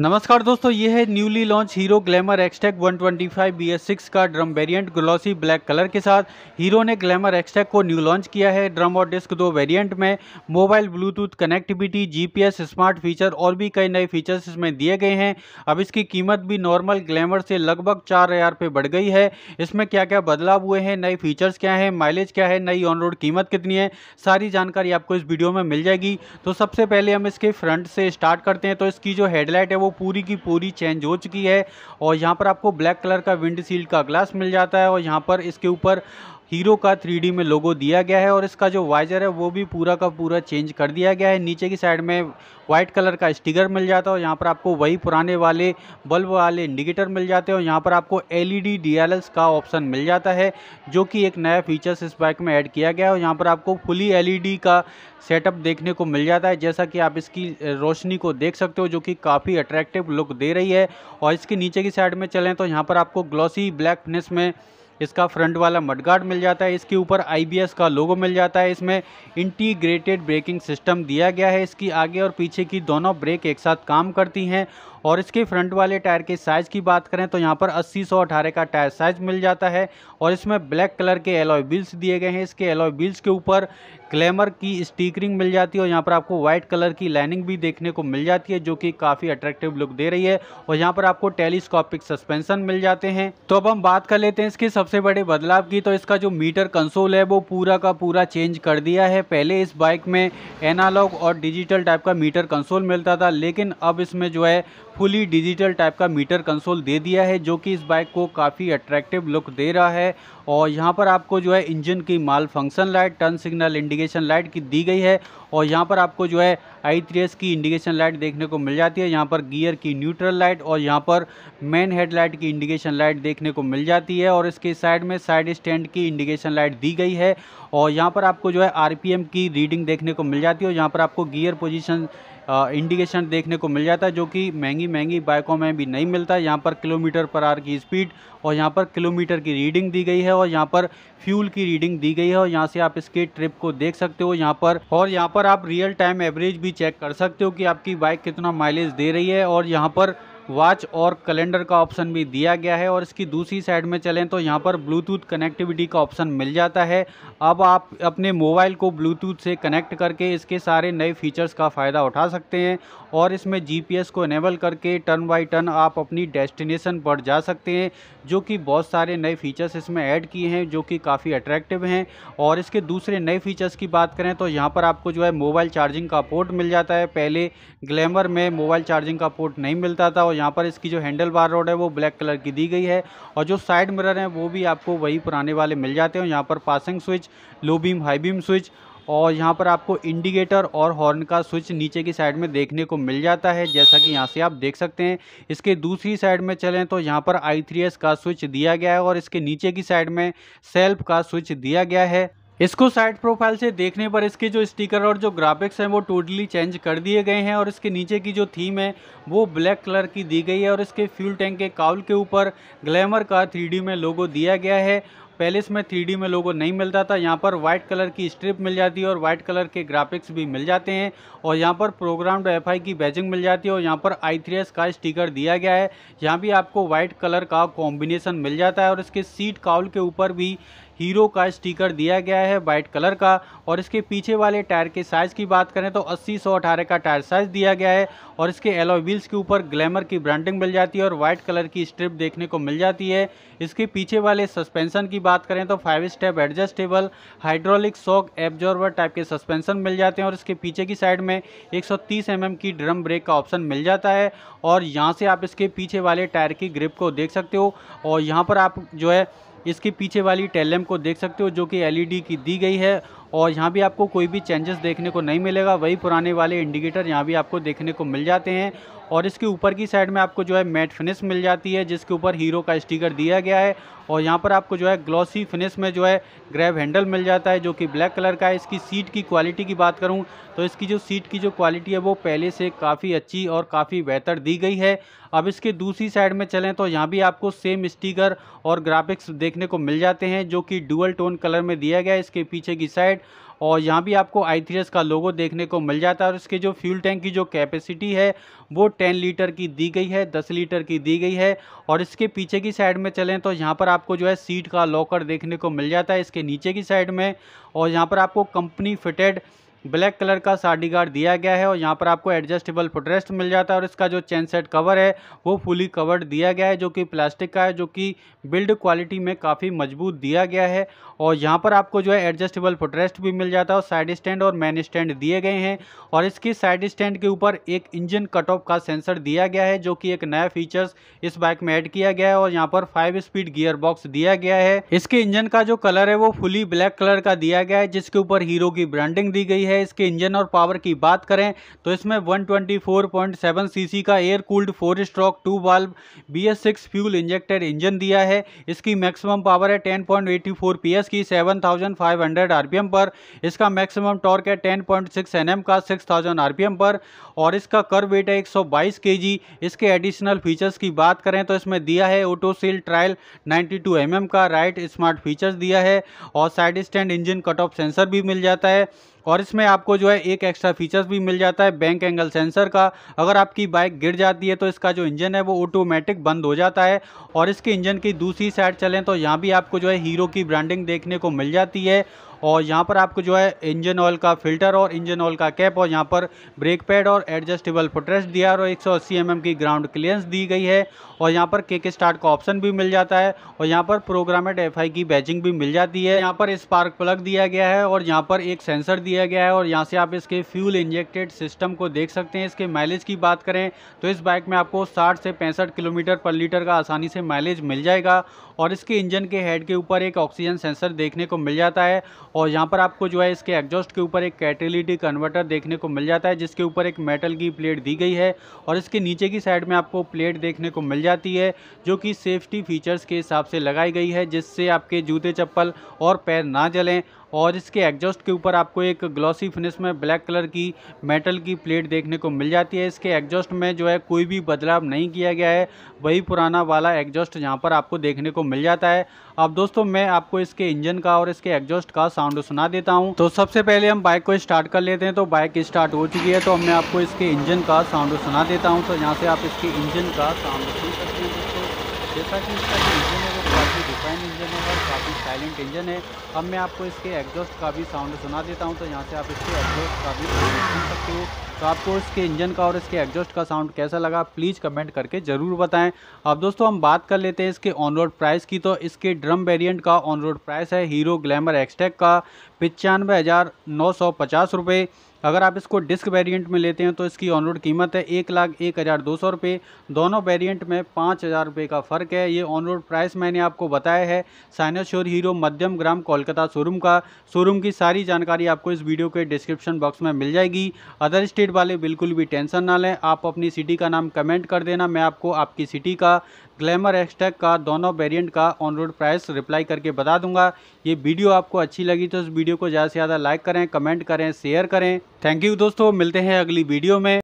नमस्कार दोस्तों ये है newly launch Hero Glamour Xtec 125 BS6 का drum variant glossy black colour के साथ हीरो ने ग्लैमर एक्सटेक को न्यू लॉन्च किया है ड्रम और डिस्क दो वेरिएंट में mobile Bluetooth connectivity GPS smart feature और भी कई नए फीचर्स इसमें दिए गए हैं अब इसकी कीमत भी नॉर्मल ग्लैमर से लगभग चार हज़ार बढ़ गई है इसमें क्या क्या बदलाव हुए हैं नए फीचर्स क्या है माइलेज क्या है नई ऑन रोड कीमत कितनी है सारी जानकारी आपको इस वीडियो में मिल जाएगी तो सबसे पहले हम इसके फ्रंट से स्टार्ट करते हैं तो इसकी जो हेडलाइट है वो वो पूरी की पूरी चेंज हो चुकी है और यहाँ पर आपको ब्लैक कलर का विंडशील्ड का ग्लास मिल जाता है और यहाँ पर इसके ऊपर हीरो का थ्री में लोगो दिया गया है और इसका जो वाइजर है वो भी पूरा का पूरा चेंज कर दिया गया है नीचे की साइड में वाइट कलर का स्टिकर मिल जाता है और यहाँ पर आपको वही पुराने वाले बल्ब वाले इंडिकेटर मिल जाते हैं और यहाँ पर आपको एल ई का ऑप्शन मिल जाता है जो कि एक नया फीचर्स इस बाइक में ऐड किया गया है और यहाँ पर आपको फुली एल का सेटअप देखने को मिल जाता है जैसा कि आप इसकी रोशनी को देख सकते हो जो कि काफ़ी अट्रैक्टिव लुक दे रही है और इसके नीचे की साइड में चलें तो यहाँ पर आपको ग्लॉसी ब्लैक फिनिश में इसका फ्रंट वाला मडगार्ड मिल जाता है इसके ऊपर आई का लोगो मिल जाता है इसमें इंटीग्रेटेड ब्रेकिंग सिस्टम दिया गया है इसकी आगे और पीछे की दोनों ब्रेक एक साथ काम करती हैं और इसके फ्रंट वाले टायर के साइज़ की बात करें तो यहाँ पर अस्सी सौ अठारह का टायर साइज़ मिल जाता है और इसमें ब्लैक कलर के एलॉय बिल्स दिए गए हैं इसके एलॉय बिल्स के ऊपर ग्लैमर की स्टीकरिंग मिल जाती है और यहाँ पर आपको व्हाइट कलर की लाइनिंग भी देखने को मिल जाती है जो कि काफ़ी अट्रैक्टिव लुक दे रही है और यहाँ पर आपको टेलीस्कॉपिक सस्पेंशन मिल जाते हैं तो अब हम बात कर लेते हैं इसके सबसे बड़े बदलाव की तो इसका जो मीटर कंसोल है वो पूरा का पूरा चेंज कर दिया है पहले इस बाइक में एनालॉग और डिजिटल टाइप का मीटर कंसोल मिलता था लेकिन अब इसमें जो है फुली डिजिटल टाइप का मीटर कंसोल दे दिया है जो कि इस बाइक को काफ़ी अट्रैक्टिव लुक दे रहा है और यहाँ पर आपको जो है इंजन की malfunction light turn signal indication light की दी गई है और यहाँ पर आपको जो है आई की इंडिकेशन लाइट देखने को मिल जाती है यहाँ पर गियर की न्यूट्रल लाइट और यहाँ पर मेन हेडलाइट की इंडिकेशन लाइट देखने को मिल जाती है और इसके साइड में साइड स्टैंड की इंडिकेशन लाइट दी गई है और यहाँ पर आपको जो है एम की रीडिंग देखने को मिल जाती है और यहाँ पर आपको गियर पोजिशन इंडिकेशन देखने को मिल जाता है जो कि महंगी महंगी बाइकों में भी नहीं मिलता है यहाँ पर किलोमीटर पर आर की स्पीड और यहाँ पर किलोमीटर की रीडिंग दी गई है और यहाँ पर फ्यूल की रीडिंग दी गई है और यहाँ से आप इसके ट्रिप को देख सकते हो यहाँ पर और यहाँ पर आप रियल टाइम एवरेज भी चेक कर सकते हो कि आपकी बाइक कितना माइलेज दे रही है और यहाँ पर वॉच और कैलेंडर का ऑप्शन भी दिया गया है और इसकी दूसरी साइड में चलें तो यहाँ पर ब्लूटूथ कनेक्टिविटी का ऑप्शन मिल जाता है अब आप अपने मोबाइल को ब्लूटूथ से कनेक्ट करके इसके सारे नए फीचर्स का फ़ायदा उठा सकते हैं और इसमें जीपीएस को इनेबल करके टर्न बाय टर्न आप अपनी डेस्टिनेशन पर जा सकते हैं जो कि बहुत सारे नए फीचर्स इसमें ऐड किए हैं जो कि काफ़ी अट्रैक्टिव हैं और इसके दूसरे नए फीचर्स की बात करें तो यहाँ पर आपको जो है मोबाइल चार्जिंग का पोर्ट मिल जाता है पहले ग्लैमर में मोबाइल चार्जिंग का पोर्ट नहीं मिलता था और यहाँ पर इसकी जो हैंडल बार रोड है वो ब्लैक कलर की दी गई है और जो साइड मिरर हैं वो भी आपको वही पुराने वाले मिल जाते हैं यहाँ पर passing switch low beam high beam switch और यहाँ पर आपको इंडिकेटर और हॉर्न का स्विच नीचे की साइड में देखने को मिल जाता है जैसा कि यहाँ से आप देख सकते हैं इसके दूसरी साइड में चलें तो यहाँ पर आई का स्विच दिया गया है और इसके नीचे की साइड में सेल्फ का स्विच दिया गया है इसको साइड प्रोफाइल से देखने पर इसके जो स्टिकर और जो ग्राफिक्स हैं वो टोटली चेंज कर दिए गए हैं और इसके नीचे की जो थीम है वो ब्लैक कलर की दी गई है और इसके फ्यूल टैंक के काउल के ऊपर ग्लैमर का थ्री में लोगो दिया गया है पहले इसमें थ्री में लोगो नहीं मिलता था यहाँ पर व्हाइट कलर की स्ट्रिप मिल जाती है और वाइट कलर के ग्राफिक्स भी मिल जाते हैं और यहाँ पर प्रोग्राम्ड एफ की बैजिंग मिल जाती है और यहाँ पर आई का स्टिकर दिया गया है यहाँ भी आपको व्हाइट कलर का कॉम्बिनेशन मिल जाता है और इसके सीट काउल के ऊपर भी हीरो का स्टिकर दिया गया है वाइट कलर का और इसके पीछे वाले टायर के साइज़ की बात करें तो अस्सी सौ अठारह का टायर साइज़ दिया गया है और इसके एलो व्हील्स के ऊपर ग्लैमर की ब्रांडिंग मिल जाती है और वाइट कलर की स्ट्रिप देखने को मिल जाती है इसके पीछे वाले सस्पेंसन की बात करें तो five step adjustable hydraulic shock absorber type के सस्पेंसन मिल जाते हैं और इसके पीछे की साइड में एक सौ mm की ड्रम ब्रेक का ऑप्शन मिल जाता है और यहाँ से आप इसके पीछे वाले टायर की ग्रिप को देख सकते हो और यहाँ पर आप जो है इसके पीछे वाली टेल को देख सकते हो जो कि एलईडी e की दी गई है और यहाँ भी आपको कोई भी चेंजेस देखने को नहीं मिलेगा वही पुराने वाले इंडिकेटर यहाँ भी आपको देखने को मिल जाते हैं और इसके ऊपर की साइड में आपको जो है मैट फिनिश मिल जाती है जिसके ऊपर हीरो का स्टिकर दिया गया है और यहाँ पर आपको जो है ग्लॉसी फिनिश में जो है ग्रैब हैंडल मिल जाता है जो कि ब्लैक कलर का है इसकी सीट की क्वालिटी की बात करूँ तो इसकी जो सीट की जो क्वालिटी है वो पहले से काफ़ी अच्छी और काफ़ी बेहतर दी गई है अब इसके दूसरी साइड में चलें तो यहाँ भी आपको सेम स्टिकर और ग्राफिक्स देखने को मिल जाते हैं जो कि डुअल टोन कलर में दिया गया है इसके पीछे की साइड और यहाँ भी आपको आई का लोगो देखने को मिल जाता है और इसके जो फ्यूल टैंक की जो कैपेसिटी है वो 10 लीटर की दी गई है 10 लीटर की दी गई है और इसके पीछे की साइड में चलें तो यहाँ पर आपको जो है सीट का लॉकर देखने को मिल जाता है इसके नीचे की साइड में और यहाँ पर आपको कंपनी फिटेड ब्लैक कलर का साड़ी गार्ड दिया गया है और यहाँ पर आपको एडजस्टेबल फुटरेस्ट मिल जाता है और इसका जो चैन सेट कवर है वो फुली कवर्ड दिया गया है जो कि प्लास्टिक का है जो कि बिल्ड क्वालिटी में काफ़ी मजबूत दिया गया है और यहाँ पर आपको जो है एडजस्टेबल फुटरेस्ट भी मिल जाता है और साइड स्टैंड और मैन स्टैंड दिए गए हैं और इसकी साइड स्टैंड के ऊपर एक इंजन कट ऑफ का सेंसर दिया गया है जो कि एक नया फीचर्स इस बाइक में ऐड किया गया है और यहाँ पर फाइव स्पीड गियर बॉक्स दिया गया है इसके इंजन का जो कलर है वो फुली ब्लैक कलर का दिया गया है जिसके ऊपर हीरो की ब्रांडिंग दी गई है है इसके इंजन और पावर की बात करें तो इसमें 124.7 सीसी का air cooled four stroke two valve B S six fuel injected engine दिया है इसकी मैक्सिमम पावर है 10.84 एस की 7,500 आरपीएम पर इसका मैक्सिमम टॉर्क है 10.6 एम का 6,000 आरपीएम पर और इसका कर वेट है 122 केजी इसके एडिशनल फीचर्स की बात करें तो इसमें दिया है auto sail trial two M mm का राइट स्मार्ट फीचर्स दिया है और side stand engine cut off sensor भी मिल जाता है और इसमें आपको जो है एक एक्स्ट्रा फीचर्स भी मिल जाता है बैंक एंगल सेंसर का अगर आपकी बाइक गिर जाती है तो इसका जो इंजन है वो ऑटोमेटिक बंद हो जाता है और इसके इंजन की दूसरी साइड चलें तो यहाँ भी आपको जो है हीरो की ब्रांडिंग देखने को मिल जाती है और यहाँ पर आपको जो है इंजन ऑयल का फिल्टर और इंजन ऑयल का कैप और यहाँ पर ब्रेक पैड और एडजस्टेबल फुटरेस्ट दिया और एक सौ mm की ग्राउंड क्लियरेंस दी गई है और यहाँ पर के के स्टार्ट का ऑप्शन भी मिल जाता है और यहाँ पर प्रोग्रामेड एफ की बैचिंग भी मिल जाती है यहाँ पर स्पार्क प्लग दिया गया है और यहाँ पर एक सेंसर दिया गया है और यहाँ से आप इसके फ्यूल इंजेक्टेड सिस्टम को देख सकते हैं इसके माइलेज की बात करें तो इस बाइक में आपको साठ से पैंसठ किलोमीटर पर लीटर का आसानी से माइलेज मिल जाएगा और इसके इंजन के हेड के ऊपर एक ऑक्सीजन सेंसर देखने को मिल जाता है और यहाँ पर आपको जो है इसके एग्जॉस्ट के ऊपर एक कैटेलिटी कन्वर्टर देखने को मिल जाता है जिसके ऊपर एक मेटल की प्लेट दी गई है और इसके नीचे की साइड में आपको प्लेट देखने को मिल जाती है जो कि सेफ्टी फीचर्स के हिसाब से लगाई गई है जिससे आपके जूते चप्पल और पैर ना जलें और इसके एग्जॉस्ट के ऊपर आपको एक ग्लॉसी फिनिश में ब्लैक कलर की मेटल की प्लेट देखने को मिल जाती है इसके एग्जॉस्ट में जो है कोई भी बदलाव नहीं किया गया है वही पुराना वाला एग्जॉस्ट यहाँ पर आपको देखने को मिल जाता है अब दोस्तों मैं आपको इसके इंजन का और इसके एग्जॉस्ट का साउंड सुना देता हूँ तो सबसे पहले हम बाइक को स्टार्ट कर लेते हैं तो बाइक स्टार्ट हो चुकी है तो मैं आपको इसके इंजन का साउंड सुना देता हूँ तो यहाँ से आप इसके इंजन का साउंड सुन सकते हैं दोस्तों जैसा कि इसका साइलेंट इंजन है अब मैं आपको इसके एग्जॉस्ट का भी साउंड सुना देता हूँ तो यहाँ से आप इसके एग्जॉस्ट का भी सुन सकते हो तो आपको इसके इंजन का और इसके एग्जॉस्ट का साउंड कैसा लगा प्लीज़ कमेंट करके ज़रूर बताएं अब दोस्तों हम बात कर लेते हैं इसके ऑन रोड प्राइस की तो इसके ड्रम वेरिएंट का ऑन रोड प्राइस है हीरो ग्लैमर एक्सटेक का पचानवे हज़ार नौ सौ पचास रुपये अगर आप इसको डिस्क वेरिएंट में लेते हैं तो इसकी ऑनरोड कीमत है एक लाख एक हज़ार दो सौ रुपये दोनों वेरिएंट में पाँच हज़ार रुपये का फ़र्क है ये ऑन रोड प्राइस मैंने आपको बताया है साइनाश्योर हीरो मध्यम ग्राम कोलकाता शोरूम का शोरूम की सारी जानकारी आपको इस वीडियो के डिस्क्रिप्शन बॉक्स में मिल जाएगी अदर स्टेट वाले बिल्कुल भी टेंशन ना लें आप अपनी सिटी का नाम कमेंट कर देना मैं आपको आपकी सिटी का ग्लैमर हैशटैग का दोनों वेरिएंट का ऑन रोड प्राइस रिप्लाई करके बता दूंगा ये वीडियो आपको अच्छी लगी तो इस वीडियो को ज़्यादा से ज़्यादा लाइक करें कमेंट करें शेयर करें थैंक यू दोस्तों मिलते हैं अगली वीडियो में